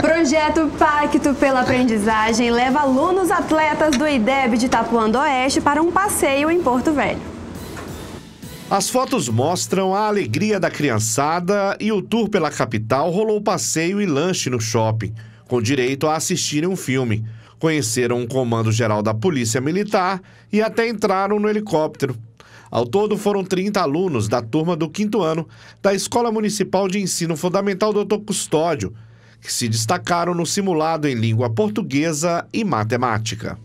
Projeto Pacto pela Aprendizagem leva alunos atletas do IDEB de Itapuã do Oeste para um passeio em Porto Velho. As fotos mostram a alegria da criançada e o tour pela capital rolou passeio e lanche no shopping, com direito a assistirem um filme. Conheceram um comando geral da Polícia Militar e até entraram no helicóptero. Ao todo foram 30 alunos da turma do quinto ano da Escola Municipal de Ensino Fundamental Dr. Custódio, que se destacaram no simulado em língua portuguesa e matemática.